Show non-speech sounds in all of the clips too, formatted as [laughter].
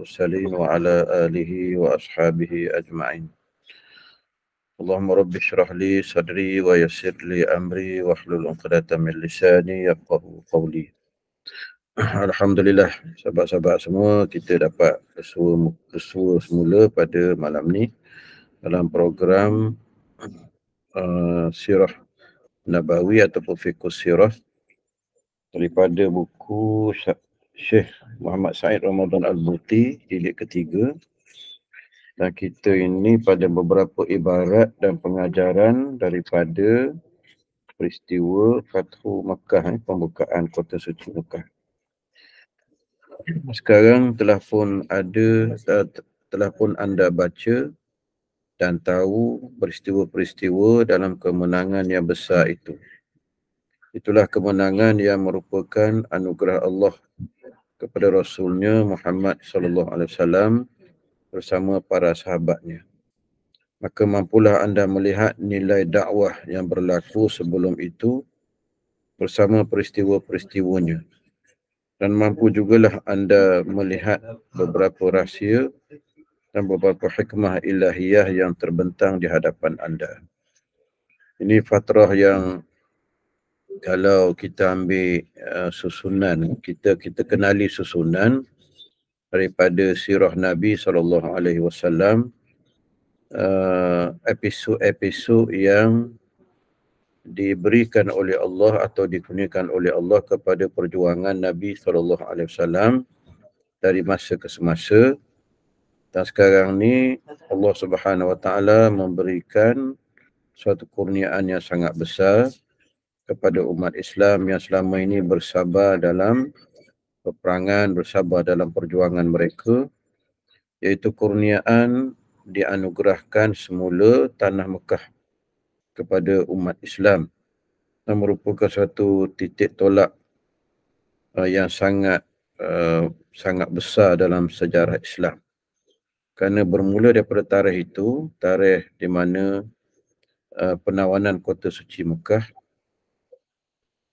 المرسلين وعلى آله وأصحابه أجمعين اللهم رب اشرح لي صدري ويسر لي أمري واحلل عقدة من لساني يفقه قولي الحمد لله sahabat sahabat semua kita dapat bersua, bersua semula pada malam ni dalam program [clears throat] uh, Sirah Nabawi ataupun Fikus Sirah daripada buku Syekh Muhammad Said Ramadan Al-Buti jilid ketiga dan kita ini pada beberapa ibarat dan pengajaran daripada peristiwa Fathu Mekah eh, pembukaan Kota Suci Mekah sekarang telah pun ada eh, telah pun anda baca dan tahu peristiwa-peristiwa dalam kemenangan yang besar itu itulah kemenangan yang merupakan anugerah Allah kepada Rasulnya Muhammad sallallahu alaihi wasallam bersama para sahabatnya. Maka mampulah anda melihat nilai dakwah yang berlaku sebelum itu bersama peristiwa-peristiwanya. Dan mampu jugalah anda melihat beberapa rahsia dan beberapa hikmah ilahiyah yang terbentang di hadapan anda. Ini fatrah yang kalau kita ambil uh, susunan kita kita kenali susunan daripada sirah Nabi sallallahu uh, alaihi wasallam uh, episod-episod yang diberikan oleh Allah atau dikurniakan oleh Allah kepada perjuangan Nabi sallallahu alaihi wasallam dari masa ke semasa dan sekarang ni Allah Subhanahu wa taala memberikan suatu kurniaan yang sangat besar kepada umat Islam yang selama ini bersabar dalam peperangan, bersabar dalam perjuangan mereka iaitu kurniaan dianugerahkan semula tanah Mekah kepada umat Islam dan merupakan satu titik tolak uh, yang sangat uh, sangat besar dalam sejarah Islam kerana bermula daripada tarikh itu tarikh di mana uh, penawanan kota suci Mekah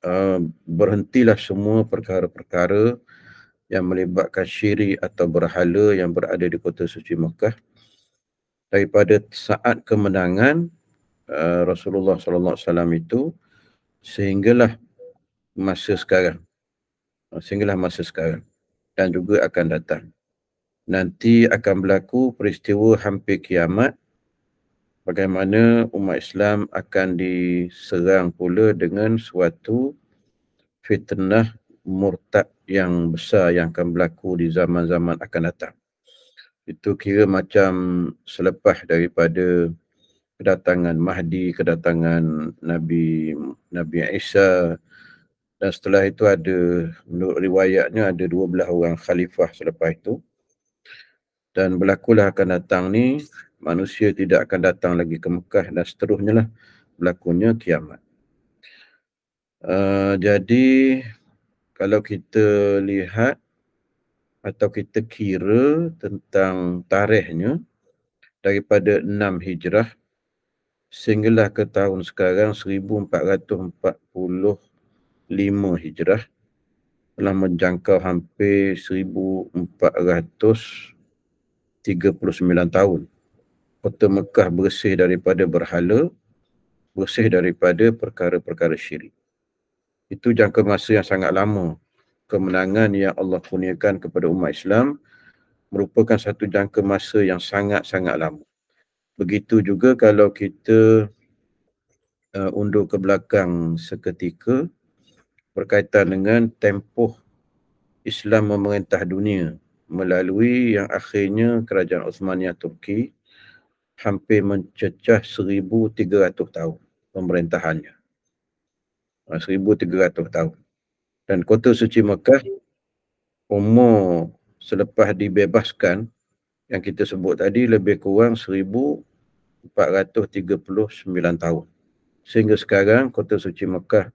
Uh, berhentilah semua perkara-perkara yang melibatkan syirik atau berhala yang berada di kota suci Mekah daripada saat kemenangan uh, Rasulullah sallallahu alaihi wasallam itu sehinggalah masa sekarang uh, sehinggalah masa sekarang dan juga akan datang nanti akan berlaku peristiwa hampir kiamat bagaimana umat Islam akan diserang pula dengan suatu fitnah murtad yang besar yang akan berlaku di zaman-zaman akan datang. Itu kira macam selepas daripada kedatangan Mahdi, kedatangan Nabi Nabi Isa dan setelah itu ada menurut riwayatnya ada 12 orang khalifah selepas itu dan berlakulah akan datang ni manusia tidak akan datang lagi ke Mekah dan seterusnya lah berlakunya kiamat. Uh, jadi kalau kita lihat atau kita kira tentang tarikhnya daripada 6 hijrah sehinggalah ke tahun sekarang 1445 hijrah telah menjangkau hampir 1439 tahun kota Mekah bersih daripada berhala, bersih daripada perkara-perkara syirik. Itu jangka masa yang sangat lama. Kemenangan yang Allah kurniakan kepada umat Islam merupakan satu jangka masa yang sangat-sangat lama. Begitu juga kalau kita uh, undur ke belakang seketika berkaitan dengan tempoh Islam memerintah dunia melalui yang akhirnya kerajaan Uthmaniyah Turki hampir mencecah 1300 tahun pemerintahannya 1300 ha, tahun dan kota suci Mekah umur selepas dibebaskan yang kita sebut tadi lebih kurang 1439 tahun sehingga sekarang kota suci Mekah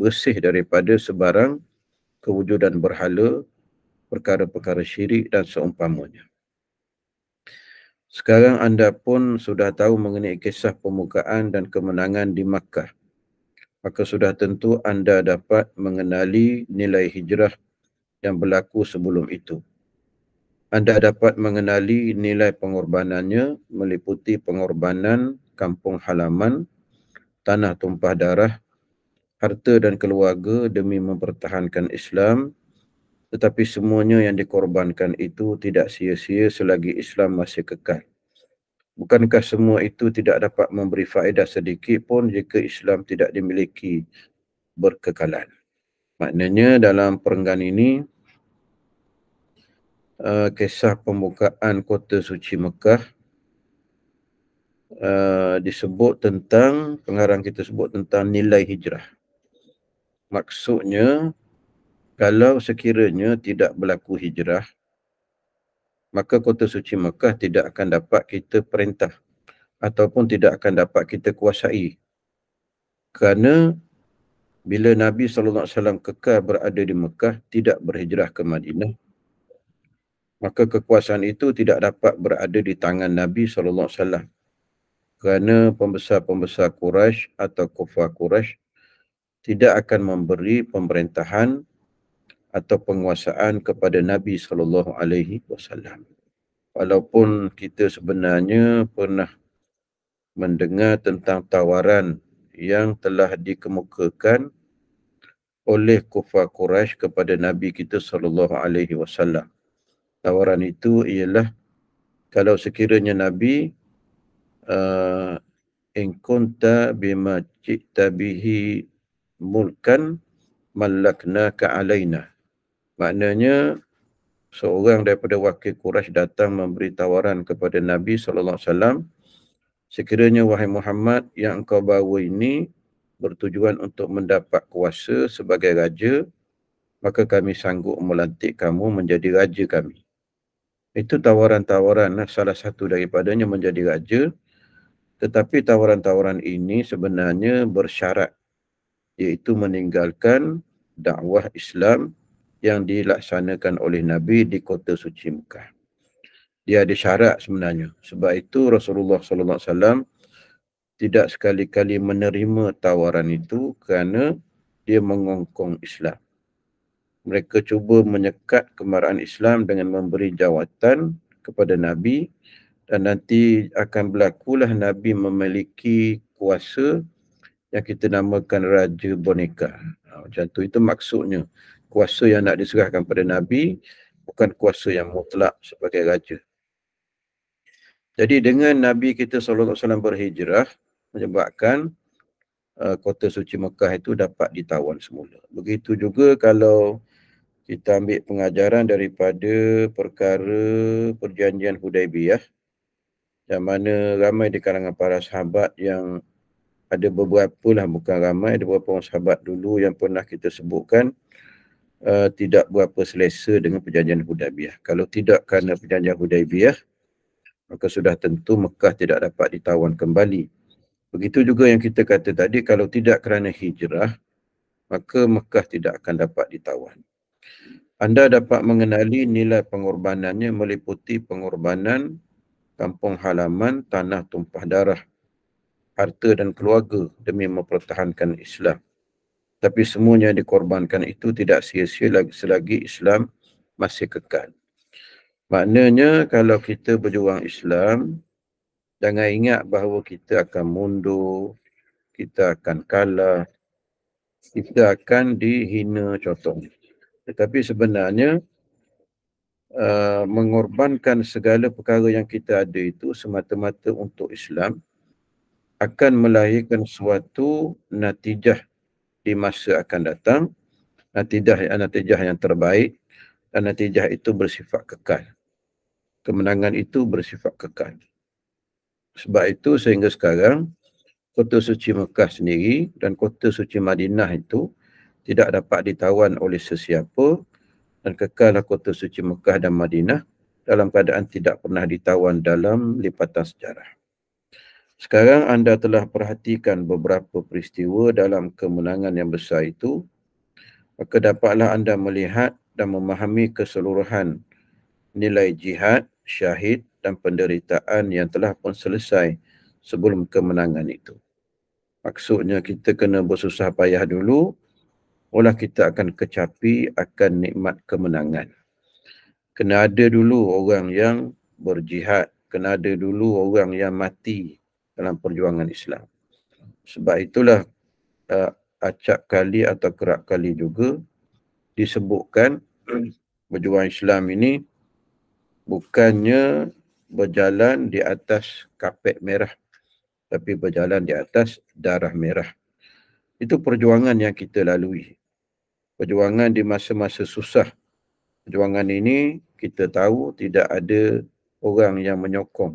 bersih daripada sebarang kewujudan berhala perkara-perkara syirik dan seumpamanya sekarang anda pun sudah tahu mengenai kisah pembukaan dan kemenangan di Makkah. Maka sudah tentu anda dapat mengenali nilai hijrah yang berlaku sebelum itu. Anda dapat mengenali nilai pengorbanannya meliputi pengorbanan kampung halaman, tanah tumpah darah, harta dan keluarga demi mempertahankan Islam tetapi semuanya yang dikorbankan itu tidak sia-sia selagi Islam masih kekal. Bukankah semua itu tidak dapat memberi faedah sedikit pun jika Islam tidak dimiliki berkekalan. Maknanya dalam perenggan ini, uh, kisah pembukaan kota suci Mekah uh, disebut tentang, pengarang kita sebut tentang nilai hijrah. Maksudnya kalau sekiranya tidak berlaku hijrah maka kota suci Mekah tidak akan dapat kita perintah ataupun tidak akan dapat kita kuasai kerana bila Nabi sallallahu alaihi wasallam kekal berada di Mekah tidak berhijrah ke Madinah maka kekuasaan itu tidak dapat berada di tangan Nabi sallallahu alaihi wasallam kerana pembesar-pembesar Quraisy atau kufa Quraisy tidak akan memberi pemerintahan atau penguasaan kepada Nabi sallallahu alaihi wasallam. Walaupun kita sebenarnya pernah mendengar tentang tawaran yang telah dikemukakan oleh kufa Quraisy kepada Nabi kita sallallahu alaihi wasallam. Tawaran itu ialah kalau sekiranya Nabi uh, in kunta bima bihi mulkan malakna ka alaina Maknanya seorang daripada wakil Quraisy datang memberi tawaran kepada Nabi sallallahu alaihi wasallam sekiranya wahai Muhammad yang kau bawa ini bertujuan untuk mendapat kuasa sebagai raja maka kami sanggup melantik kamu menjadi raja kami. Itu tawaran-tawaran salah satu daripadanya menjadi raja tetapi tawaran-tawaran ini sebenarnya bersyarat iaitu meninggalkan dakwah Islam yang dilaksanakan oleh Nabi di kota suci Mekah. Dia ada syarat sebenarnya. Sebab itu Rasulullah sallallahu alaihi wasallam tidak sekali-kali menerima tawaran itu kerana dia mengongkong Islam. Mereka cuba menyekat kemarahan Islam dengan memberi jawatan kepada Nabi dan nanti akan berlakulah Nabi memiliki kuasa yang kita namakan Raja Boneka. Ha, macam tu itu maksudnya kuasa yang nak diserahkan pada Nabi bukan kuasa yang mutlak sebagai raja. Jadi dengan Nabi kita Alaihi Wasallam berhijrah menyebabkan uh, kota suci Mekah itu dapat ditawan semula. Begitu juga kalau kita ambil pengajaran daripada perkara perjanjian Hudaibiyah yang mana ramai di kalangan para sahabat yang ada beberapa lah bukan ramai, ada beberapa orang sahabat dulu yang pernah kita sebutkan uh, tidak berapa selesa dengan perjanjian Hudaibiyah. Kalau tidak kerana perjanjian Hudaibiyah, maka sudah tentu Mekah tidak dapat ditawan kembali. Begitu juga yang kita kata tadi, kalau tidak kerana hijrah, maka Mekah tidak akan dapat ditawan. Anda dapat mengenali nilai pengorbanannya meliputi pengorbanan kampung halaman, tanah tumpah darah, harta dan keluarga demi mempertahankan Islam tapi semuanya dikorbankan itu tidak sia-sia lagi selagi Islam masih kekal. Maknanya kalau kita berjuang Islam, jangan ingat bahawa kita akan mundur, kita akan kalah, kita akan dihina contohnya. Tetapi sebenarnya uh, mengorbankan segala perkara yang kita ada itu semata-mata untuk Islam akan melahirkan suatu natijah di masa akan datang natijah eh, natijah yang terbaik dan natijah itu bersifat kekal kemenangan itu bersifat kekal sebab itu sehingga sekarang kota suci Mekah sendiri dan kota suci Madinah itu tidak dapat ditawan oleh sesiapa dan kekallah kota suci Mekah dan Madinah dalam keadaan tidak pernah ditawan dalam lipatan sejarah. Sekarang anda telah perhatikan beberapa peristiwa dalam kemenangan yang besar itu, maka dapatlah anda melihat dan memahami keseluruhan nilai jihad, syahid dan penderitaan yang telah pun selesai sebelum kemenangan itu. Maksudnya kita kena bersusah payah dulu, olah kita akan kecapi akan nikmat kemenangan. Kena ada dulu orang yang berjihad, kena ada dulu orang yang mati dalam perjuangan Islam. Sebab itulah uh, acak kali atau kerap kali juga disebutkan Perjuangan Islam ini bukannya berjalan di atas kapet merah tapi berjalan di atas darah merah. Itu perjuangan yang kita lalui. Perjuangan di masa-masa susah. Perjuangan ini kita tahu tidak ada orang yang menyokong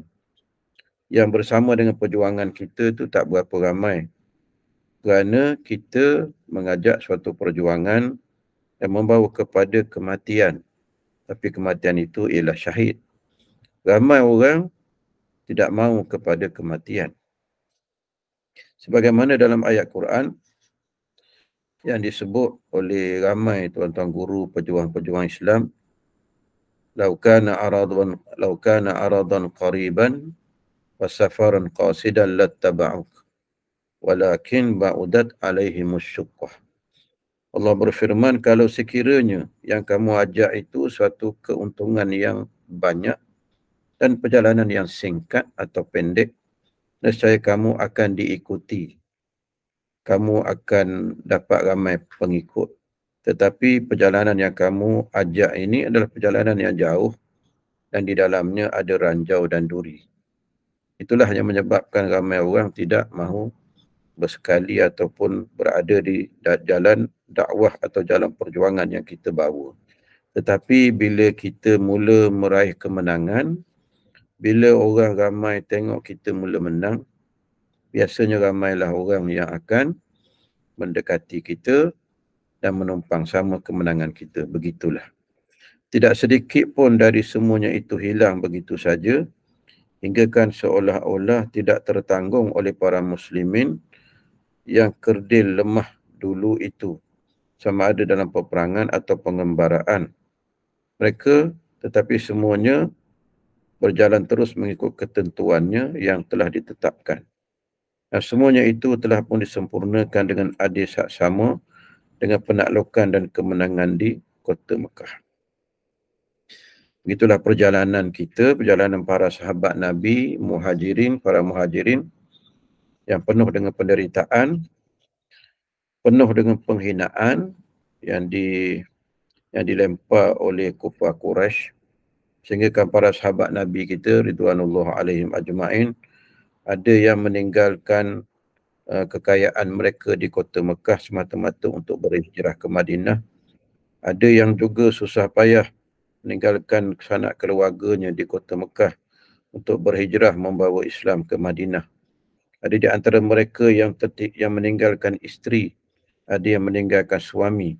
yang bersama dengan perjuangan kita tu tak berapa ramai. Kerana kita mengajak suatu perjuangan yang membawa kepada kematian. Tapi kematian itu ialah syahid. Ramai orang tidak mahu kepada kematian. Sebagaimana dalam ayat Quran yang disebut oleh ramai tuan-tuan guru pejuang-pejuang Islam laukana aradun laukana aradun qariban وسفرا قاصدا لاتبعوك Walakin baudat عليهم الشقة Allah berfirman kalau sekiranya yang kamu ajak itu suatu keuntungan yang banyak dan perjalanan yang singkat atau pendek nescaya kamu akan diikuti kamu akan dapat ramai pengikut tetapi perjalanan yang kamu ajak ini adalah perjalanan yang jauh dan di dalamnya ada ranjau dan duri Itulah yang menyebabkan ramai orang tidak mahu bersekali ataupun berada di jalan dakwah atau jalan perjuangan yang kita bawa. Tetapi bila kita mula meraih kemenangan, bila orang ramai tengok kita mula menang, biasanya ramailah orang yang akan mendekati kita dan menumpang sama kemenangan kita. Begitulah. Tidak sedikit pun dari semuanya itu hilang begitu saja. Hingga kan seolah-olah tidak tertanggung oleh para muslimin yang kerdil lemah dulu itu sama ada dalam peperangan atau pengembaraan mereka tetapi semuanya berjalan terus mengikut ketentuannya yang telah ditetapkan dan semuanya itu telah pun disempurnakan dengan adil saksama dengan penaklukan dan kemenangan di kota Mekah Begitulah perjalanan kita, perjalanan para sahabat Nabi, muhajirin, para muhajirin yang penuh dengan penderitaan, penuh dengan penghinaan yang di yang dilempar oleh kufa Quraisy sehingga para sahabat Nabi kita ridwanullah alaihim ajmain ada yang meninggalkan uh, kekayaan mereka di kota Mekah semata-mata untuk berhijrah ke Madinah ada yang juga susah payah meninggalkan sanak keluarganya di kota Mekah untuk berhijrah membawa Islam ke Madinah. Ada di antara mereka yang tetik, yang meninggalkan isteri, ada yang meninggalkan suami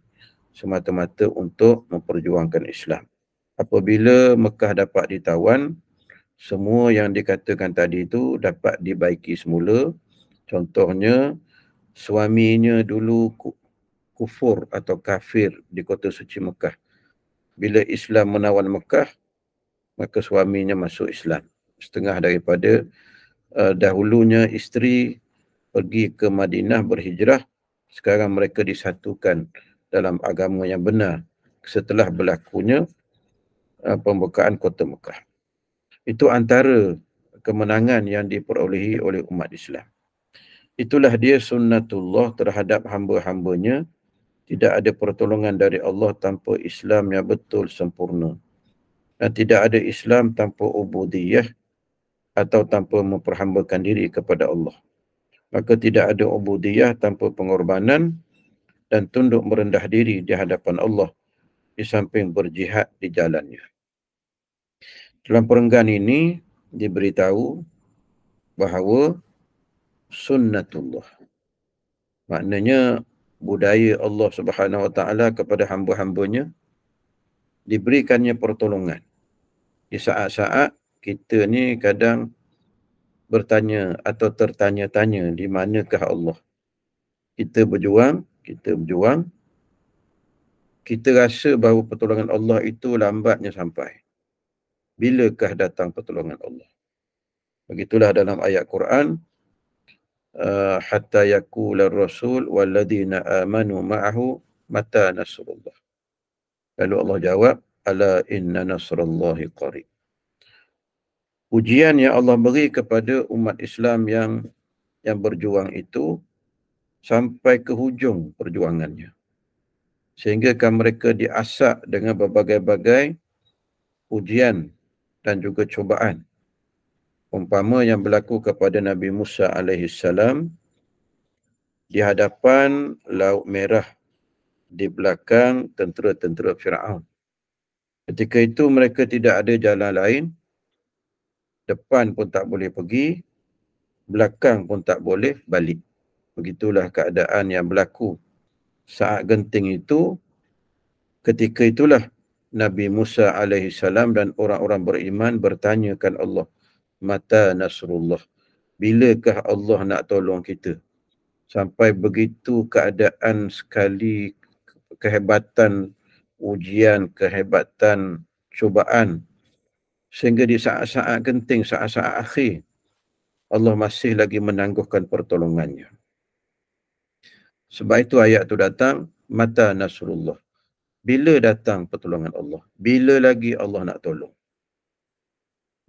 semata-mata untuk memperjuangkan Islam. Apabila Mekah dapat ditawan, semua yang dikatakan tadi itu dapat dibaiki semula. Contohnya, suaminya dulu kufur atau kafir di kota suci Mekah bila Islam menawan Mekah maka suaminya masuk Islam setengah daripada uh, dahulunya isteri pergi ke Madinah berhijrah sekarang mereka disatukan dalam agama yang benar setelah berlakunya uh, pembukaan kota Mekah itu antara kemenangan yang diperolehi oleh umat Islam itulah dia sunnatullah terhadap hamba-hambanya tidak ada pertolongan dari Allah tanpa Islam yang betul sempurna dan tidak ada Islam tanpa ubudiyah atau tanpa memperhambakan diri kepada Allah maka tidak ada ubudiyah tanpa pengorbanan dan tunduk merendah diri di hadapan Allah di samping berjihad di jalannya dalam perenggan ini diberitahu bahawa sunnatullah maknanya budaya Allah Subhanahu Wa Taala kepada hamba-hambanya diberikannya pertolongan di saat-saat kita ni kadang bertanya atau tertanya-tanya di manakah Allah kita berjuang kita berjuang kita rasa bahawa pertolongan Allah itu lambatnya sampai bilakah datang pertolongan Allah begitulah dalam ayat Quran hatta yakula rasul walladina amanu ma'ahu mata nasrullah lalu Allah jawab ala inna nasrallahi qarib ujian yang Allah beri kepada umat Islam yang yang berjuang itu sampai ke hujung perjuangannya sehingga kan mereka diasak dengan berbagai-bagai ujian dan juga cubaan umpama yang berlaku kepada Nabi Musa alaihi salam di hadapan laut merah di belakang tentera-tentera Firaun. Ketika itu mereka tidak ada jalan lain. Depan pun tak boleh pergi, belakang pun tak boleh balik. Begitulah keadaan yang berlaku saat genting itu. Ketika itulah Nabi Musa alaihi salam dan orang-orang beriman bertanyakan Allah, mata nasrullah bilakah Allah nak tolong kita sampai begitu keadaan sekali kehebatan ujian kehebatan cubaan sehingga di saat-saat genting saat-saat akhir Allah masih lagi menangguhkan pertolongannya sebab itu ayat itu datang mata nasrullah bila datang pertolongan Allah bila lagi Allah nak tolong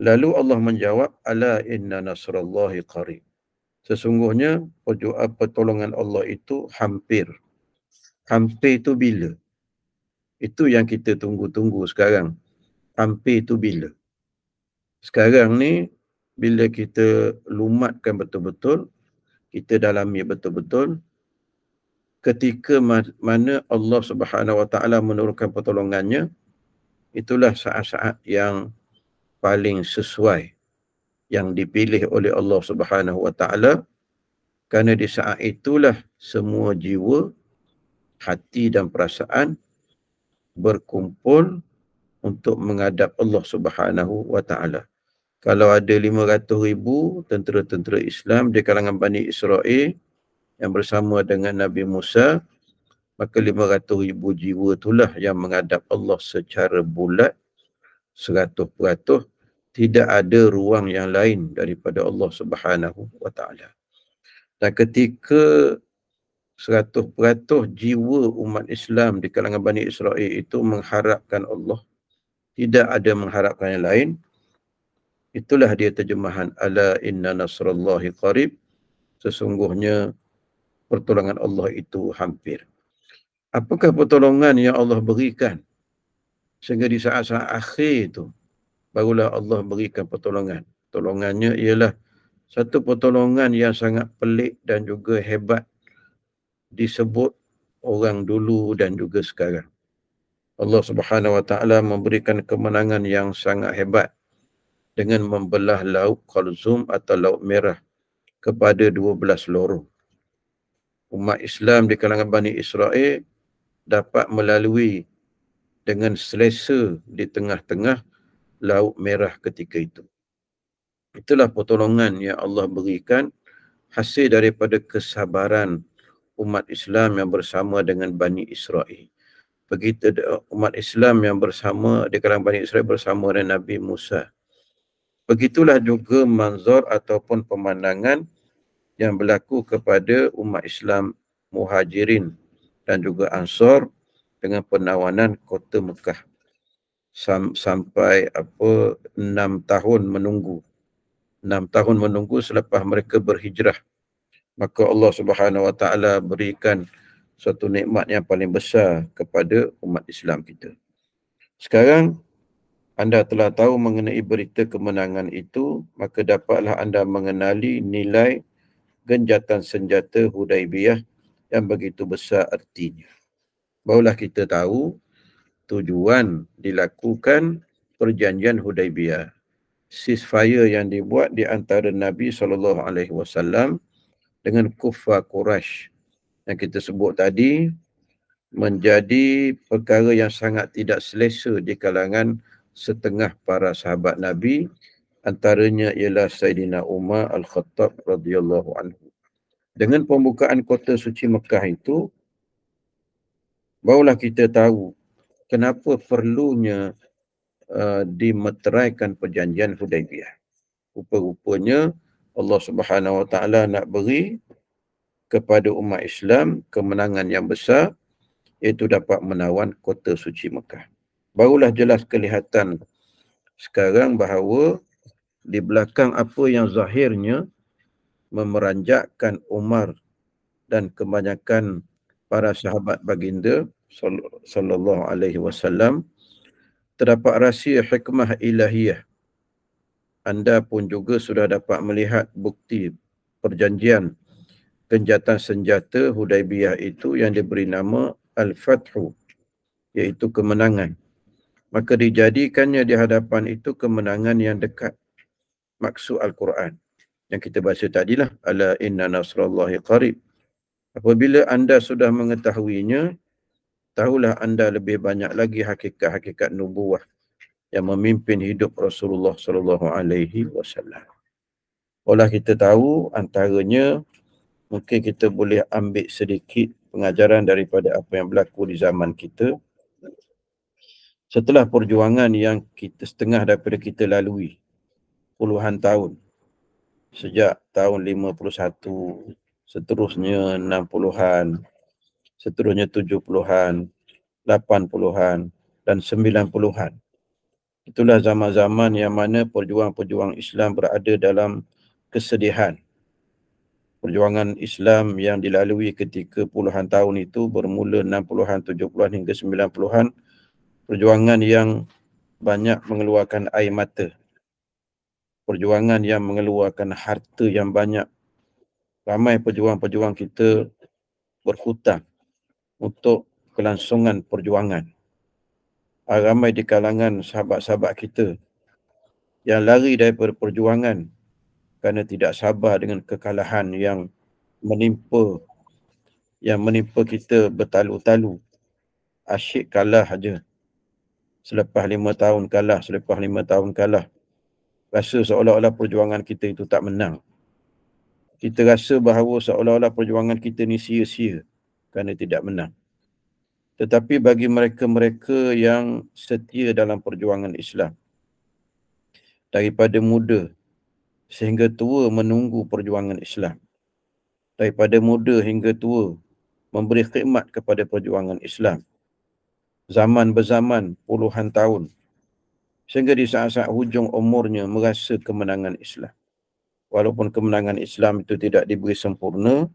Lalu Allah menjawab, Ala inna nasrallahi qari. Sesungguhnya eh, pertolongan Allah itu hampir. Hampir itu bila? Itu yang kita tunggu-tunggu sekarang. Hampir itu bila? Sekarang ni, bila kita lumatkan betul-betul, kita dalami betul-betul, ketika mana Allah Subhanahu menurunkan pertolongannya, itulah saat-saat yang paling sesuai yang dipilih oleh Allah Subhanahu Wa Taala kerana di saat itulah semua jiwa hati dan perasaan berkumpul untuk menghadap Allah Subhanahu Wa Taala kalau ada 500,000 tentera-tentera Islam di kalangan Bani Israel yang bersama dengan Nabi Musa maka 500,000 jiwa itulah yang menghadap Allah secara bulat 100% tidak ada ruang yang lain daripada Allah Subhanahu wa taala. Dan ketika 100% jiwa umat Islam di kalangan Bani Israel itu mengharapkan Allah, tidak ada mengharapkan yang lain. Itulah dia terjemahan ala inna nasrullahi qarib. Sesungguhnya pertolongan Allah itu hampir. Apakah pertolongan yang Allah berikan sehingga di saat-saat akhir itu barulah Allah berikan pertolongan. Pertolongannya ialah satu pertolongan yang sangat pelik dan juga hebat disebut orang dulu dan juga sekarang. Allah Subhanahu Wa Taala memberikan kemenangan yang sangat hebat dengan membelah laut Khalzum atau laut merah kepada 12 lorong. Umat Islam di kalangan Bani Israel dapat melalui dengan selesa di tengah-tengah Laut Merah ketika itu. Itulah pertolongan yang Allah berikan hasil daripada kesabaran umat Islam yang bersama dengan Bani Israel. Begitu umat Islam yang bersama di kalangan Bani Israel bersama dengan Nabi Musa. Begitulah juga manzor ataupun pemandangan yang berlaku kepada umat Islam muhajirin dan juga ansor dengan penawanan kota Mekah sam, sampai apa enam tahun menunggu. Enam tahun menunggu selepas mereka berhijrah. Maka Allah Subhanahu Wa Taala berikan satu nikmat yang paling besar kepada umat Islam kita. Sekarang anda telah tahu mengenai berita kemenangan itu, maka dapatlah anda mengenali nilai genjatan senjata Hudaibiyah yang begitu besar artinya. Barulah kita tahu tujuan dilakukan perjanjian Hudaibiyah. Ceasefire yang dibuat di antara Nabi saw dengan Kufa Quraisy yang kita sebut tadi menjadi perkara yang sangat tidak selesa di kalangan setengah para sahabat Nabi antaranya ialah Sayyidina Umar Al-Khattab radhiyallahu anhu. Dengan pembukaan kota suci Mekah itu barulah kita tahu kenapa perlunya uh, dimeteraikan perjanjian Hudaibiyah. Rupa-rupanya Allah Subhanahu Wa Taala nak beri kepada umat Islam kemenangan yang besar iaitu dapat menawan kota suci Mekah. Barulah jelas kelihatan sekarang bahawa di belakang apa yang zahirnya memeranjakkan Umar dan kebanyakan para sahabat baginda sallallahu alaihi wasallam terdapat rahsia hikmah ilahiah anda pun juga sudah dapat melihat bukti perjanjian kenjatan senjata Hudaibiyah itu yang diberi nama Al-Fathu iaitu kemenangan maka dijadikannya di hadapan itu kemenangan yang dekat maksud Al-Quran yang kita baca tadilah ala inna nasrallahi qarib apabila anda sudah mengetahuinya tahulah anda lebih banyak lagi hakikat-hakikat nubuah yang memimpin hidup Rasulullah sallallahu alaihi wasallam. Olah kita tahu antaranya mungkin kita boleh ambil sedikit pengajaran daripada apa yang berlaku di zaman kita. Setelah perjuangan yang kita setengah daripada kita lalui puluhan tahun sejak tahun 51 seterusnya 60-an seterusnya tujuh puluhan, lapan puluhan dan sembilan puluhan. Itulah zaman-zaman yang mana perjuang-perjuang Islam berada dalam kesedihan. Perjuangan Islam yang dilalui ketika puluhan tahun itu bermula enam puluhan tujuh puluhan hingga sembilan puluhan. Perjuangan yang banyak mengeluarkan air mata. Perjuangan yang mengeluarkan harta yang banyak. Ramai pejuang-pejuang kita berhutang untuk kelangsungan perjuangan. Ramai di kalangan sahabat-sahabat kita yang lari daripada perjuangan kerana tidak sabar dengan kekalahan yang menimpa yang menimpa kita bertalu-talu. Asyik kalah aja. Selepas lima tahun kalah, selepas lima tahun kalah. Rasa seolah-olah perjuangan kita itu tak menang. Kita rasa bahawa seolah-olah perjuangan kita ni sia-sia kerana tidak menang. Tetapi bagi mereka-mereka yang setia dalam perjuangan Islam daripada muda sehingga tua menunggu perjuangan Islam daripada muda hingga tua memberi khidmat kepada perjuangan Islam zaman berzaman puluhan tahun sehingga di saat-saat hujung umurnya merasa kemenangan Islam walaupun kemenangan Islam itu tidak diberi sempurna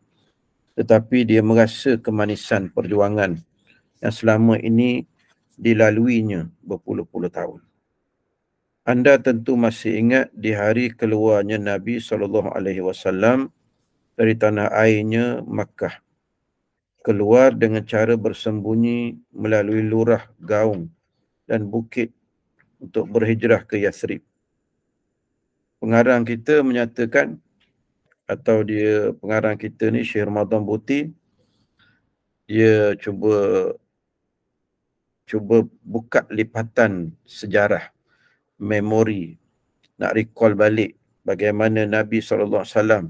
tetapi dia merasa kemanisan perjuangan yang selama ini dilaluinya berpuluh-puluh tahun. Anda tentu masih ingat di hari keluarnya Nabi saw dari tanah airnya Makkah. Keluar dengan cara bersembunyi melalui lurah gaung dan bukit untuk berhijrah ke Yathrib. Pengarang kita menyatakan atau dia pengarang kita ni Syekh Ramadan Buti dia cuba cuba buka lipatan sejarah memori nak recall balik bagaimana Nabi sallallahu alaihi wasallam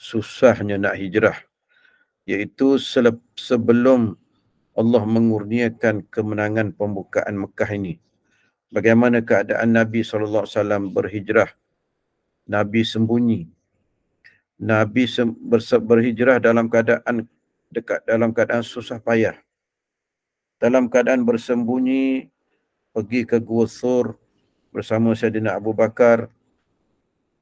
susahnya nak hijrah iaitu selep, sebelum Allah mengurniakan kemenangan pembukaan Mekah ini bagaimana keadaan Nabi sallallahu alaihi wasallam berhijrah Nabi sembunyi Nabi berhijrah dalam keadaan dekat dalam keadaan susah payah. Dalam keadaan bersembunyi pergi ke Gua Sur bersama Saidina Abu Bakar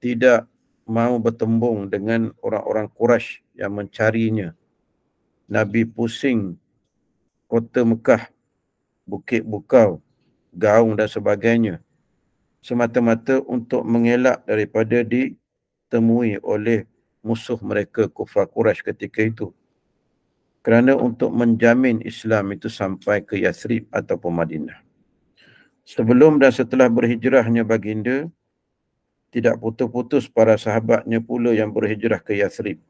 tidak mau bertembung dengan orang-orang Quraisy yang mencarinya. Nabi pusing kota Mekah, Bukit Bukau, Gaung dan sebagainya semata-mata untuk mengelak daripada ditemui oleh musuh mereka kufar Quraisy ketika itu. Kerana untuk menjamin Islam itu sampai ke Yathrib ataupun Madinah. Sebelum dan setelah berhijrahnya baginda, tidak putus-putus para sahabatnya pula yang berhijrah ke Yathrib.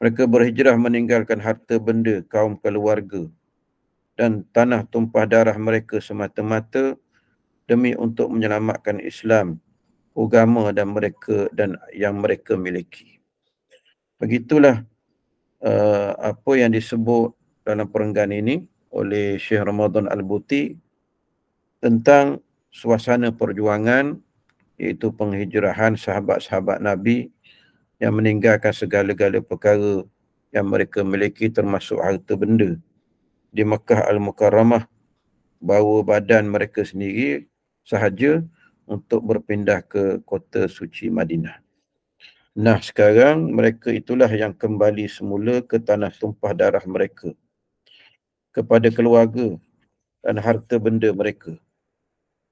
Mereka berhijrah meninggalkan harta benda kaum keluarga dan tanah tumpah darah mereka semata-mata demi untuk menyelamatkan Islam agama dan mereka dan yang mereka miliki. Begitulah uh, apa yang disebut dalam perenggan ini oleh Syekh Ramadan Al-Buti tentang suasana perjuangan iaitu penghijrahan sahabat-sahabat Nabi yang meninggalkan segala-gala perkara yang mereka miliki termasuk harta benda di Mekah Al-Mukarramah bawa badan mereka sendiri sahaja untuk berpindah ke kota suci Madinah. Nah sekarang mereka itulah yang kembali semula ke tanah tumpah darah mereka kepada keluarga dan harta benda mereka.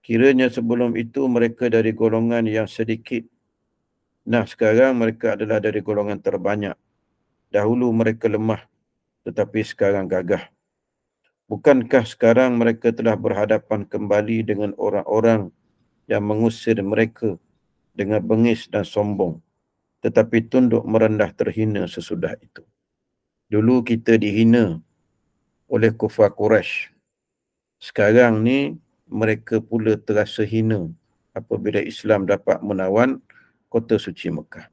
Kiranya sebelum itu mereka dari golongan yang sedikit. Nah sekarang mereka adalah dari golongan terbanyak. Dahulu mereka lemah tetapi sekarang gagah. Bukankah sekarang mereka telah berhadapan kembali dengan orang-orang yang mengusir mereka dengan bengis dan sombong tetapi tunduk merendah terhina sesudah itu. Dulu kita dihina oleh kufar Quraisy. Sekarang ni mereka pula terasa hina apabila Islam dapat menawan kota suci Mekah.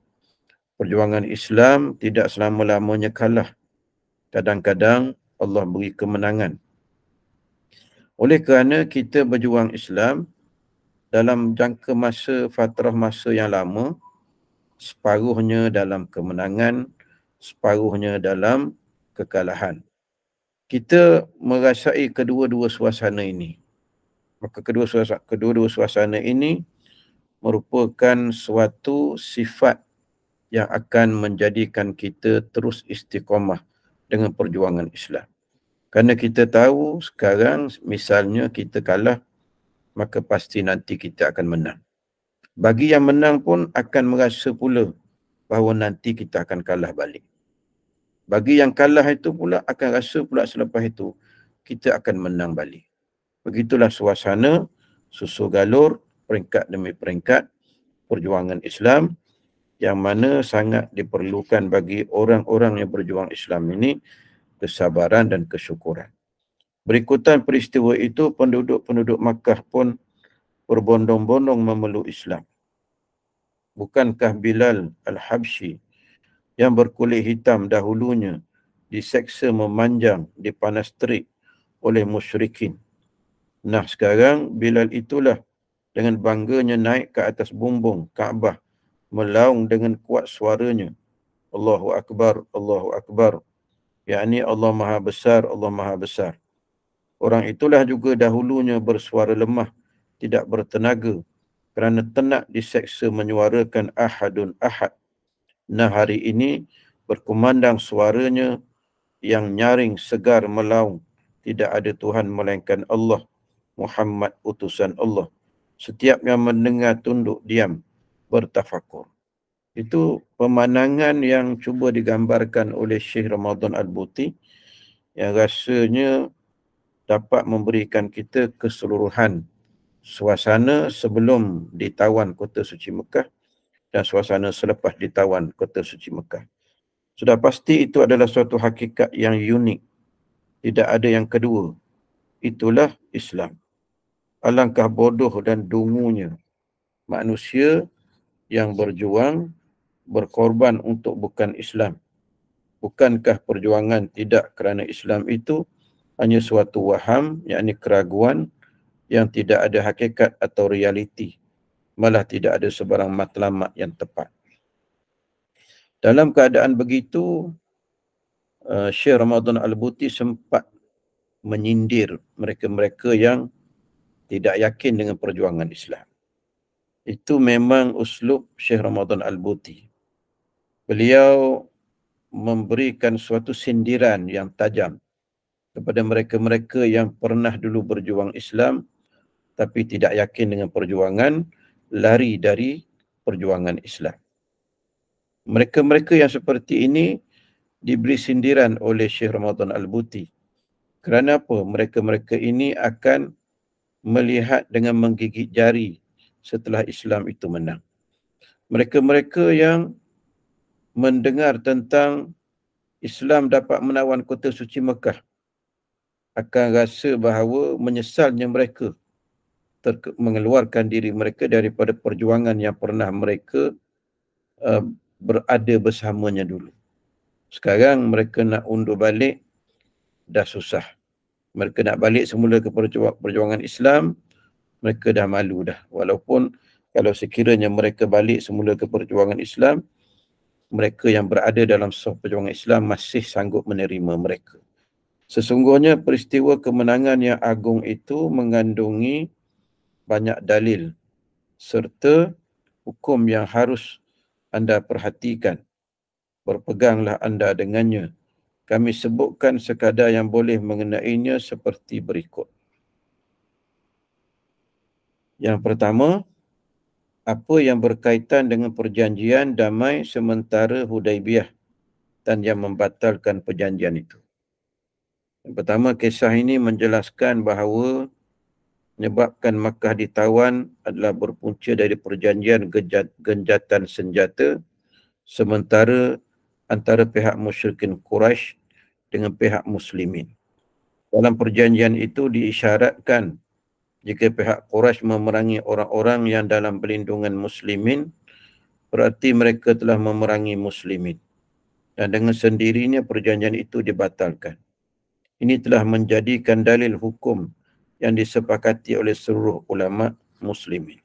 Perjuangan Islam tidak selama-lamanya kalah. Kadang-kadang Allah beri kemenangan. Oleh kerana kita berjuang Islam, dalam jangka masa fatrah masa yang lama separuhnya dalam kemenangan separuhnya dalam kekalahan kita merasai kedua-dua suasana ini maka kedua suasana kedua-dua suasana ini merupakan suatu sifat yang akan menjadikan kita terus istiqamah dengan perjuangan Islam kerana kita tahu sekarang misalnya kita kalah maka pasti nanti kita akan menang. Bagi yang menang pun akan merasa pula bahawa nanti kita akan kalah balik. Bagi yang kalah itu pula akan rasa pula selepas itu kita akan menang balik. Begitulah suasana susu galur peringkat demi peringkat perjuangan Islam yang mana sangat diperlukan bagi orang-orang yang berjuang Islam ini kesabaran dan kesyukuran. Berikutan peristiwa itu, penduduk-penduduk Makkah pun berbondong-bondong memeluk Islam. Bukankah Bilal Al-Habshi yang berkulit hitam dahulunya diseksa memanjang di panas terik oleh musyrikin? Nah sekarang Bilal itulah dengan bangganya naik ke atas bumbung Kaabah melaung dengan kuat suaranya. Allahu Akbar, Allahu Akbar. Yang Allah Maha Besar, Allah Maha Besar. Orang itulah juga dahulunya bersuara lemah, tidak bertenaga kerana tenak diseksa menyuarakan ahadun ahad. Nah hari ini berkumandang suaranya yang nyaring segar melaung. Tidak ada Tuhan melainkan Allah, Muhammad utusan Allah. Setiap yang mendengar tunduk diam, bertafakur. Itu pemandangan yang cuba digambarkan oleh Syekh Ramadan Al-Buti yang rasanya dapat memberikan kita keseluruhan suasana sebelum ditawan kota suci Mekah dan suasana selepas ditawan kota suci Mekah. Sudah pasti itu adalah suatu hakikat yang unik. Tidak ada yang kedua. Itulah Islam. Alangkah bodoh dan dungunya manusia yang berjuang berkorban untuk bukan Islam. Bukankah perjuangan tidak kerana Islam itu hanya suatu waham yakni keraguan yang tidak ada hakikat atau realiti malah tidak ada sebarang matlamat yang tepat dalam keadaan begitu eh, Syekh Ramadan Al-Buti sempat menyindir mereka-mereka yang tidak yakin dengan perjuangan Islam itu memang uslub Syekh Ramadan Al-Buti beliau memberikan suatu sindiran yang tajam kepada mereka-mereka yang pernah dulu berjuang Islam tapi tidak yakin dengan perjuangan lari dari perjuangan Islam. Mereka-mereka yang seperti ini diberi sindiran oleh Syekh Ramadan Al-Buti. Kerana apa? Mereka-mereka ini akan melihat dengan menggigit jari setelah Islam itu menang. Mereka-mereka yang mendengar tentang Islam dapat menawan kota suci Mekah akan rasa bahawa menyesalnya mereka mengeluarkan diri mereka daripada perjuangan yang pernah mereka uh, berada bersamanya dulu. Sekarang mereka nak undur balik dah susah. Mereka nak balik semula ke perju- perjuangan Islam, mereka dah malu dah. Walaupun kalau sekiranya mereka balik semula ke perjuangan Islam, mereka yang berada dalam sebuah perjuangan Islam masih sanggup menerima mereka. Sesungguhnya peristiwa kemenangan yang agung itu mengandungi banyak dalil serta hukum yang harus anda perhatikan. Berpeganglah anda dengannya. Kami sebutkan sekadar yang boleh mengenainya seperti berikut. Yang pertama, apa yang berkaitan dengan perjanjian damai sementara Hudaibiyah dan yang membatalkan perjanjian itu pertama kisah ini menjelaskan bahawa menyebabkan Makkah ditawan adalah berpunca dari perjanjian genjatan senjata sementara antara pihak musyrikin Quraisy dengan pihak muslimin. Dalam perjanjian itu diisyaratkan jika pihak Quraisy memerangi orang-orang yang dalam pelindungan muslimin berarti mereka telah memerangi muslimin. Dan dengan sendirinya perjanjian itu dibatalkan. Ini telah menjadikan dalil hukum yang disepakati oleh seluruh ulama muslimin.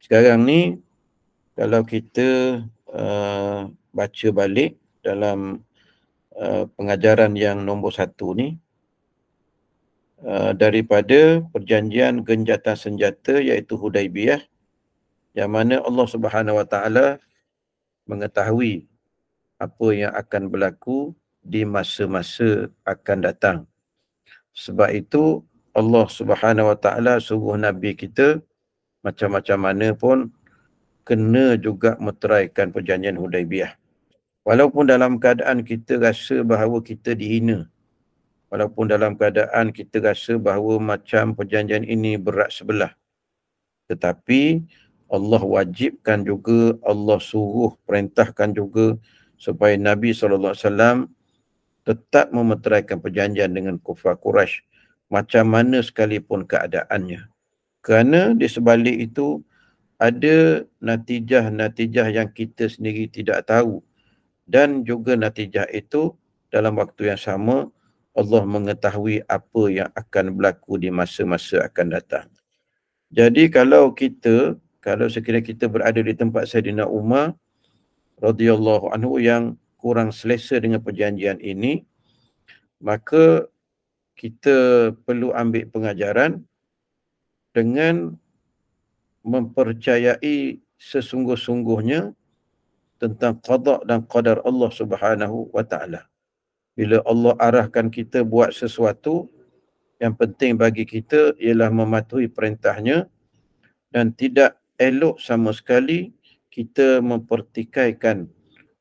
Sekarang ni kalau kita uh, baca balik dalam uh, pengajaran yang nombor satu ni Uh, daripada perjanjian genjata senjata iaitu Hudaibiyah yang mana Allah Subhanahu Wa Taala mengetahui apa yang akan berlaku di masa-masa akan datang. Sebab itu Allah Subhanahu Wa Taala suruh nabi kita macam-macam mana pun kena juga meteraikan perjanjian Hudaibiyah. Walaupun dalam keadaan kita rasa bahawa kita dihina. Walaupun dalam keadaan kita rasa bahawa macam perjanjian ini berat sebelah. Tetapi Allah wajibkan juga, Allah suruh perintahkan juga supaya Nabi SAW tetap memeteraikan perjanjian dengan kufar Quraisy macam mana sekalipun keadaannya. Kerana di sebalik itu ada natijah-natijah yang kita sendiri tidak tahu dan juga natijah itu dalam waktu yang sama Allah mengetahui apa yang akan berlaku di masa-masa akan datang. Jadi kalau kita, kalau sekiranya kita berada di tempat Sayyidina Umar radhiyallahu anhu yang kurang selesa dengan perjanjian ini maka kita perlu ambil pengajaran dengan mempercayai sesungguh-sungguhnya tentang qada dan qadar Allah Subhanahu wa taala. Bila Allah arahkan kita buat sesuatu, yang penting bagi kita ialah mematuhi perintahnya dan tidak elok sama sekali kita mempertikaikan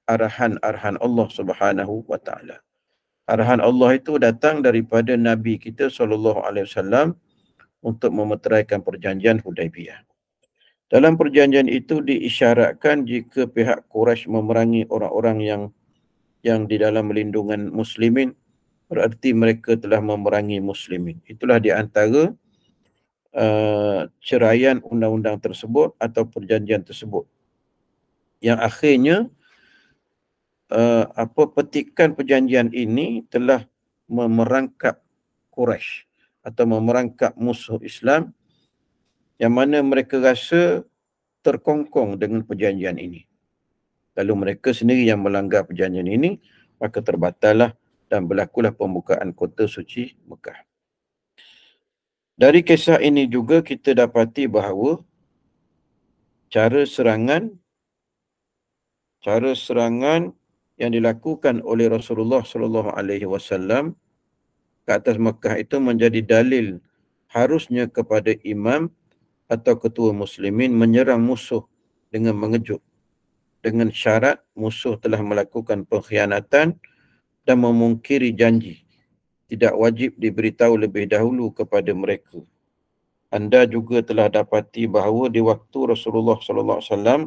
arahan-arahan Allah Subhanahu wa taala. Arahan Allah itu datang daripada Nabi kita sallallahu alaihi wasallam untuk memeteraikan perjanjian Hudaibiyah. Dalam perjanjian itu diisyaratkan jika pihak Quraisy memerangi orang-orang yang yang di dalam lindungan muslimin berarti mereka telah memerangi muslimin. Itulah di antara uh, ceraian undang-undang tersebut atau perjanjian tersebut. Yang akhirnya uh, apa petikan perjanjian ini telah memerangkap Quraisy atau memerangkap musuh Islam yang mana mereka rasa terkongkong dengan perjanjian ini. Lalu mereka sendiri yang melanggar perjanjian ini maka terbatallah dan berlakulah pembukaan kota suci Mekah. Dari kisah ini juga kita dapati bahawa cara serangan cara serangan yang dilakukan oleh Rasulullah sallallahu alaihi wasallam ke atas Mekah itu menjadi dalil harusnya kepada imam atau ketua muslimin menyerang musuh dengan mengejut dengan syarat musuh telah melakukan pengkhianatan dan memungkiri janji tidak wajib diberitahu lebih dahulu kepada mereka anda juga telah dapati bahawa di waktu Rasulullah sallallahu alaihi wasallam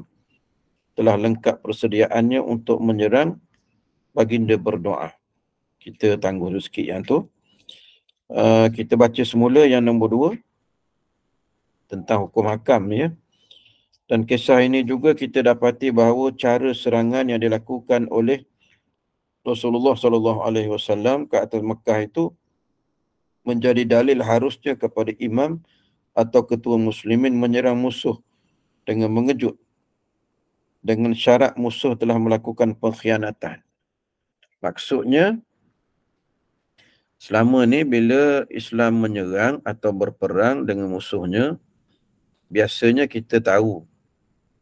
telah lengkap persediaannya untuk menyerang baginda berdoa. Kita tangguh dulu sikit yang tu. Uh, kita baca semula yang nombor dua tentang hukum hakam ya. Dan kisah ini juga kita dapati bahawa cara serangan yang dilakukan oleh Rasulullah sallallahu alaihi wasallam ke atas Mekah itu menjadi dalil harusnya kepada imam atau ketua muslimin menyerang musuh dengan mengejut dengan syarat musuh telah melakukan pengkhianatan. Maksudnya, selama ni bila Islam menyerang atau berperang dengan musuhnya, biasanya kita tahu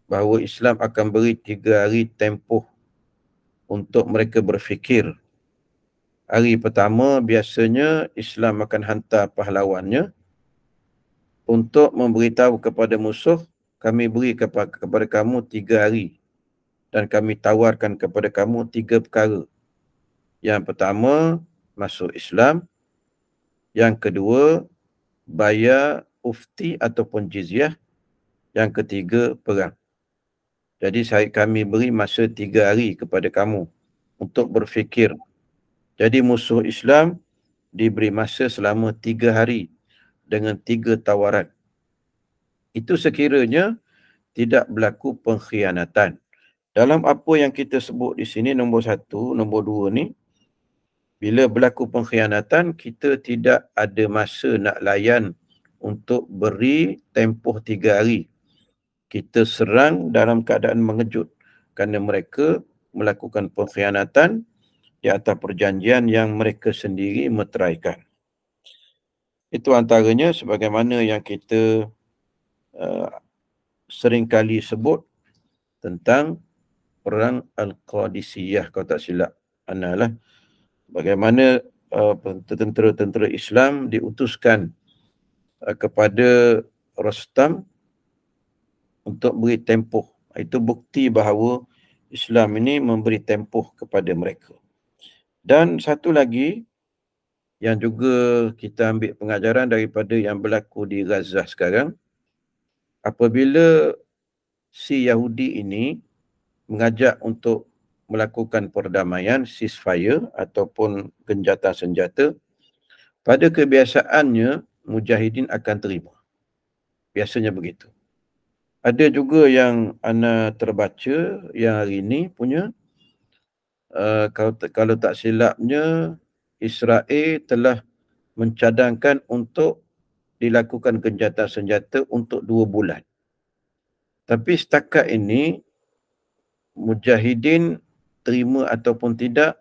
bahawa Islam akan beri tiga hari tempoh untuk mereka berfikir. Hari pertama biasanya Islam akan hantar pahlawannya untuk memberitahu kepada musuh kami beri kepada kamu tiga hari dan kami tawarkan kepada kamu tiga perkara. Yang pertama, masuk Islam. Yang kedua, bayar ufti ataupun jizyah. Yang ketiga, perang. Jadi saya kami beri masa tiga hari kepada kamu untuk berfikir. Jadi musuh Islam diberi masa selama tiga hari dengan tiga tawaran itu sekiranya tidak berlaku pengkhianatan. Dalam apa yang kita sebut di sini nombor satu, nombor dua ni, bila berlaku pengkhianatan, kita tidak ada masa nak layan untuk beri tempoh tiga hari. Kita serang dalam keadaan mengejut kerana mereka melakukan pengkhianatan di atas perjanjian yang mereka sendiri meteraikan. Itu antaranya sebagaimana yang kita Uh, Sering kali sebut tentang perang al-Qadisiyah kalau tak silap analah bagaimana uh, tentera-tentera Islam diutuskan uh, kepada Rostam untuk beri tempoh itu bukti bahawa Islam ini memberi tempoh kepada mereka dan satu lagi yang juga kita ambil pengajaran daripada yang berlaku di Gaza sekarang apabila si Yahudi ini mengajak untuk melakukan perdamaian ceasefire ataupun genjatan senjata pada kebiasaannya mujahidin akan terima biasanya begitu ada juga yang ana terbaca yang hari ini punya uh, kalau kalau tak silapnya Israel telah mencadangkan untuk dilakukan gencatan senjata untuk dua bulan. Tapi setakat ini, Mujahidin terima ataupun tidak,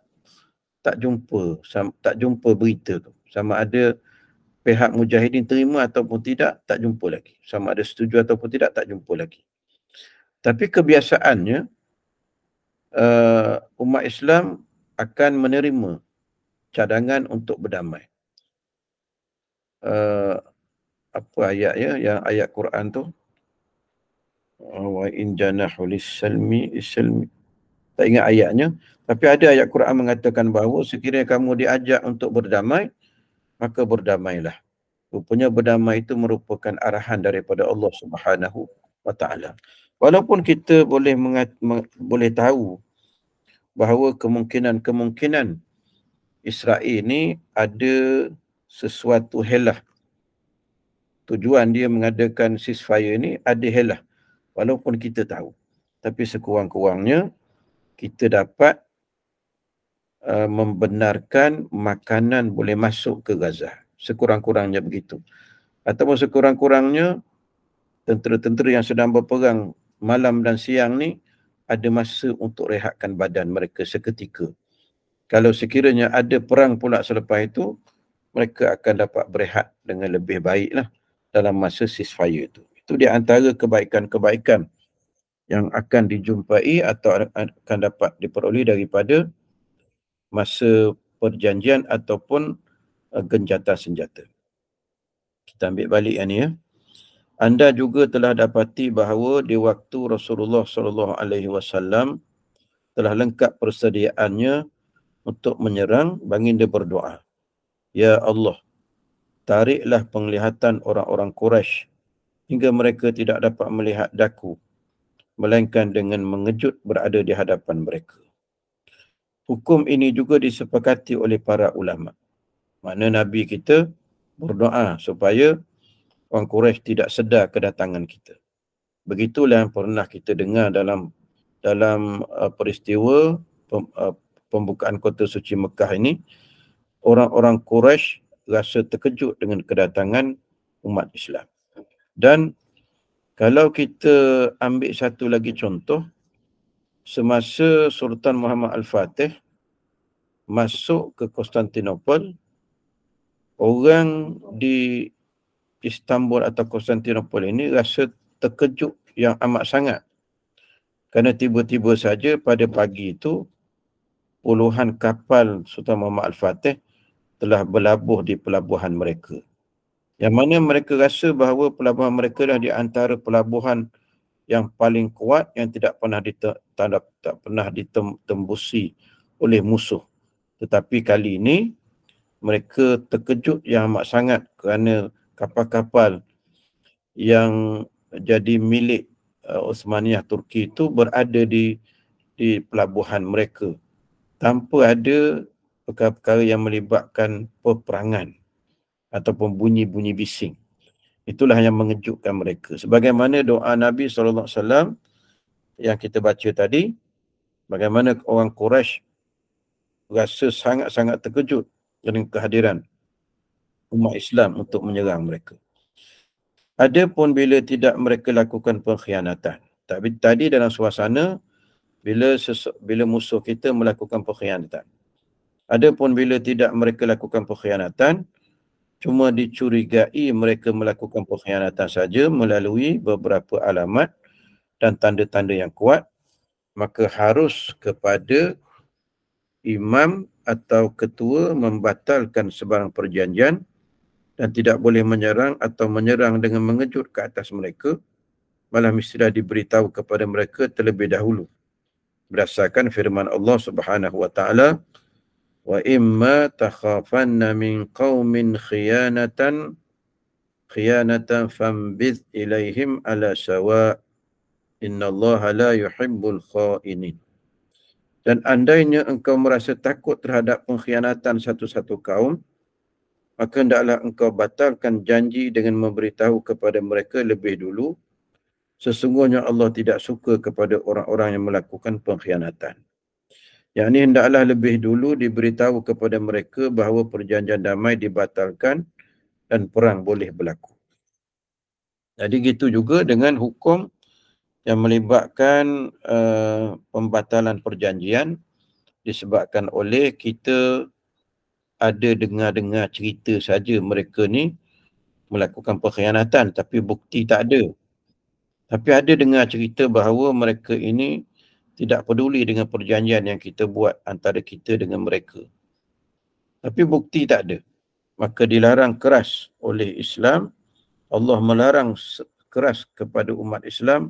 tak jumpa, tak jumpa berita tu. Sama ada pihak Mujahidin terima ataupun tidak, tak jumpa lagi. Sama ada setuju ataupun tidak, tak jumpa lagi. Tapi kebiasaannya, uh, umat Islam akan menerima cadangan untuk berdamai. Uh, apa ayatnya yang ayat Quran tu wa in janahu lis-salmi islmi tak ingat ayatnya tapi ada ayat Quran mengatakan bahawa sekiranya kamu diajak untuk berdamai maka berdamailah rupanya berdamai itu merupakan arahan daripada Allah Subhanahu wa taala walaupun kita boleh boleh tahu bahawa kemungkinan-kemungkinan Israel ini ada sesuatu helah tujuan dia mengadakan ceasefire ni helah, walaupun kita tahu tapi sekurang-kurangnya kita dapat uh, membenarkan makanan boleh masuk ke Gaza sekurang-kurangnya begitu ataupun sekurang-kurangnya tentera-tentera yang sedang berperang malam dan siang ni ada masa untuk rehatkan badan mereka seketika kalau sekiranya ada perang pula selepas itu mereka akan dapat berehat dengan lebih baiklah lah dalam masa ceasefire itu. Itu di antara kebaikan-kebaikan yang akan dijumpai atau akan dapat diperoleh daripada masa perjanjian ataupun uh, genjatan senjata. Kita ambil balik yang ini ya. Anda juga telah dapati bahawa di waktu Rasulullah sallallahu alaihi wasallam telah lengkap persediaannya untuk menyerang baginda berdoa. Ya Allah, tariklah penglihatan orang-orang Quraisy hingga mereka tidak dapat melihat daku melainkan dengan mengejut berada di hadapan mereka. Hukum ini juga disepakati oleh para ulama. Mana Nabi kita berdoa supaya orang Quraisy tidak sedar kedatangan kita. Begitulah yang pernah kita dengar dalam dalam uh, peristiwa pem, uh, pembukaan kota suci Mekah ini orang-orang Quraisy rasa terkejut dengan kedatangan umat Islam. Dan kalau kita ambil satu lagi contoh, semasa Sultan Muhammad Al-Fatih masuk ke Konstantinopel orang di Istanbul atau Konstantinopel ini rasa terkejut yang amat sangat. Kerana tiba-tiba saja pada pagi itu, puluhan kapal Sultan Muhammad Al-Fatih telah berlabuh di pelabuhan mereka. Yang mana mereka rasa bahawa pelabuhan mereka adalah di antara pelabuhan yang paling kuat yang tidak pernah ditandap, tak pernah ditembusi oleh musuh. Tetapi kali ini mereka terkejut yang amat sangat kerana kapal-kapal yang jadi milik uh, Osmaniyah Turki itu berada di di pelabuhan mereka tanpa ada perkara-perkara yang melibatkan peperangan ataupun bunyi-bunyi bising. Itulah yang mengejutkan mereka. Sebagaimana doa Nabi SAW yang kita baca tadi, bagaimana orang Quraisy rasa sangat-sangat terkejut dengan kehadiran umat Islam untuk menyerang mereka. Adapun bila tidak mereka lakukan pengkhianatan. Tapi tadi dalam suasana bila bila musuh kita melakukan pengkhianatan. Adapun bila tidak mereka lakukan pengkhianatan, cuma dicurigai mereka melakukan pengkhianatan saja melalui beberapa alamat dan tanda-tanda yang kuat, maka harus kepada imam atau ketua membatalkan sebarang perjanjian dan tidak boleh menyerang atau menyerang dengan mengejut ke atas mereka malah mestilah diberitahu kepada mereka terlebih dahulu berdasarkan firman Allah Subhanahu wa taala wa imma takhafanna min qaumin khiyanatan khiyanatan fambidh ilayhim ala sawa innallaha la yuhibbul khainin dan andainya engkau merasa takut terhadap pengkhianatan satu-satu kaum maka hendaklah engkau batalkan janji dengan memberitahu kepada mereka lebih dulu sesungguhnya Allah tidak suka kepada orang-orang yang melakukan pengkhianatan yang ini hendaklah lebih dulu diberitahu kepada mereka bahawa perjanjian damai dibatalkan dan perang boleh berlaku. Jadi gitu juga dengan hukum yang melibatkan uh, pembatalan perjanjian disebabkan oleh kita ada dengar-dengar cerita saja mereka ni melakukan perkhianatan tapi bukti tak ada. Tapi ada dengar cerita bahawa mereka ini tidak peduli dengan perjanjian yang kita buat antara kita dengan mereka. Tapi bukti tak ada. Maka dilarang keras oleh Islam. Allah melarang keras kepada umat Islam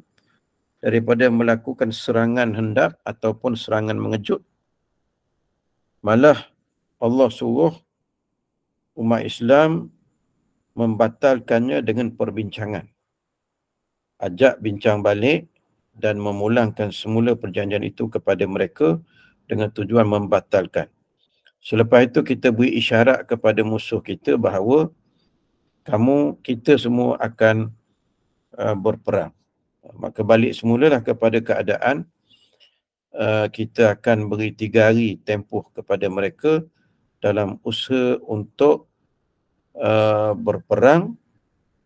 daripada melakukan serangan hendap ataupun serangan mengejut. Malah Allah suruh umat Islam membatalkannya dengan perbincangan. Ajak bincang balik dan memulangkan semula perjanjian itu kepada mereka dengan tujuan membatalkan. Selepas itu kita beri isyarat kepada musuh kita bahawa kamu kita semua akan uh, berperang. Maka balik semulalah kepada keadaan uh, kita akan beri tiga hari tempuh kepada mereka dalam usaha untuk uh, berperang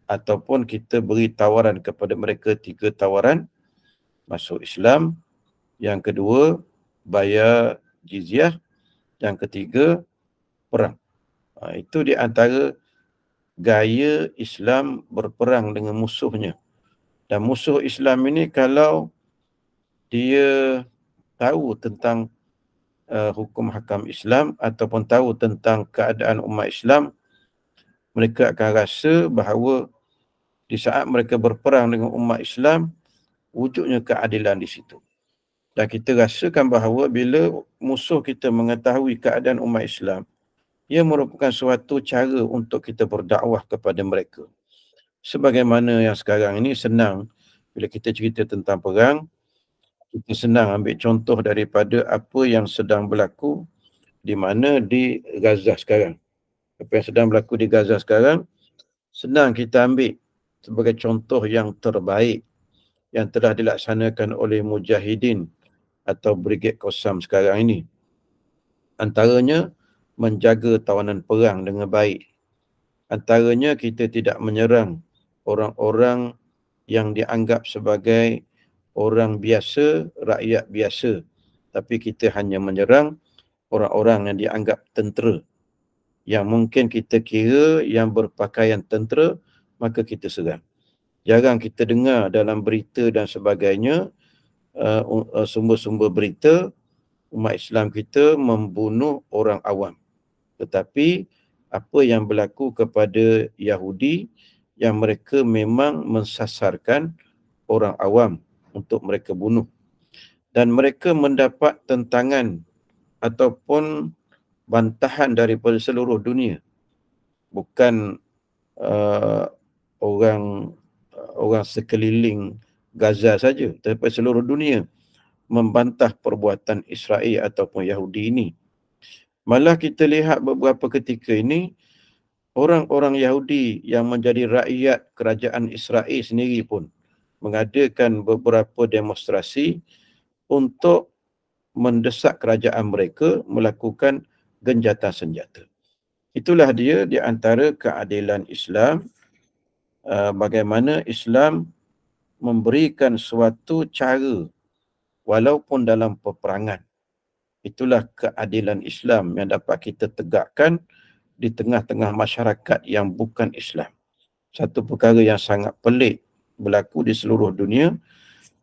ataupun kita beri tawaran kepada mereka tiga tawaran masuk Islam. Yang kedua, bayar jizyah. Yang ketiga, perang. Ha, itu di antara gaya Islam berperang dengan musuhnya. Dan musuh Islam ini kalau dia tahu tentang uh, hukum hakam Islam ataupun tahu tentang keadaan umat Islam, mereka akan rasa bahawa di saat mereka berperang dengan umat Islam, wujudnya keadilan di situ. Dan kita rasakan bahawa bila musuh kita mengetahui keadaan umat Islam, ia merupakan suatu cara untuk kita berdakwah kepada mereka. Sebagaimana yang sekarang ini senang bila kita cerita tentang perang, kita senang ambil contoh daripada apa yang sedang berlaku di mana di Gaza sekarang. Apa yang sedang berlaku di Gaza sekarang, senang kita ambil sebagai contoh yang terbaik yang telah dilaksanakan oleh Mujahidin atau Brigade Kosam sekarang ini. Antaranya, menjaga tawanan perang dengan baik. Antaranya, kita tidak menyerang orang-orang yang dianggap sebagai orang biasa, rakyat biasa. Tapi kita hanya menyerang orang-orang yang dianggap tentera. Yang mungkin kita kira yang berpakaian tentera, maka kita serang jarang kita dengar dalam berita dan sebagainya uh, uh, sumber-sumber berita umat Islam kita membunuh orang awam tetapi apa yang berlaku kepada Yahudi yang mereka memang mensasarkan orang awam untuk mereka bunuh dan mereka mendapat tentangan ataupun bantahan daripada seluruh dunia bukan uh, orang orang sekeliling Gaza saja tetapi seluruh dunia membantah perbuatan Israel ataupun Yahudi ini. Malah kita lihat beberapa ketika ini orang-orang Yahudi yang menjadi rakyat kerajaan Israel sendiri pun mengadakan beberapa demonstrasi untuk mendesak kerajaan mereka melakukan genjatan senjata. Itulah dia di antara keadilan Islam Uh, bagaimana Islam memberikan suatu cara walaupun dalam peperangan. Itulah keadilan Islam yang dapat kita tegakkan di tengah-tengah masyarakat yang bukan Islam. Satu perkara yang sangat pelik berlaku di seluruh dunia,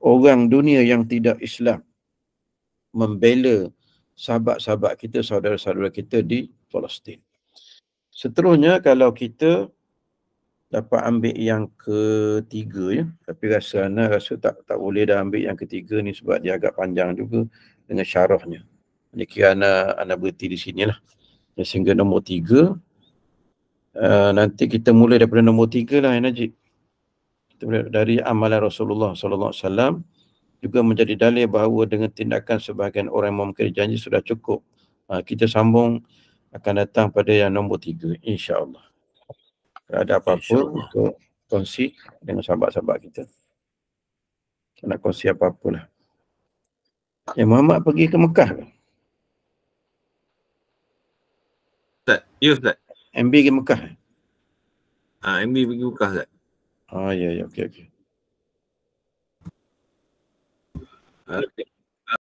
orang dunia yang tidak Islam membela sahabat-sahabat kita, saudara-saudara kita di Palestin. Seterusnya kalau kita dapat ambil yang ketiga ya. Tapi rasa Ana rasa tak tak boleh dah ambil yang ketiga ni sebab dia agak panjang juga dengan syarahnya. Ini kira Ana, Ana berhenti di sini lah. sehingga nombor tiga. Uh, nanti kita mula daripada nombor tiga lah Ana ya, Jik. Kita mula dari amalan Rasulullah Wasallam juga menjadi dalil bahawa dengan tindakan sebahagian orang yang memakai janji sudah cukup. Uh, kita sambung akan datang pada yang nombor tiga insya Allah kalau ada apa-apa untuk kongsi dengan sahabat-sahabat kita. Tak nak kongsi apa-apa Ya Muhammad pergi ke Mekah ke? Ustaz, ya Ustaz. MB ke Mekah? Ha, ah, MB pergi Mekah Ustaz. Oh ya, ya, okey, okey. Okay. Ah, okay. okay.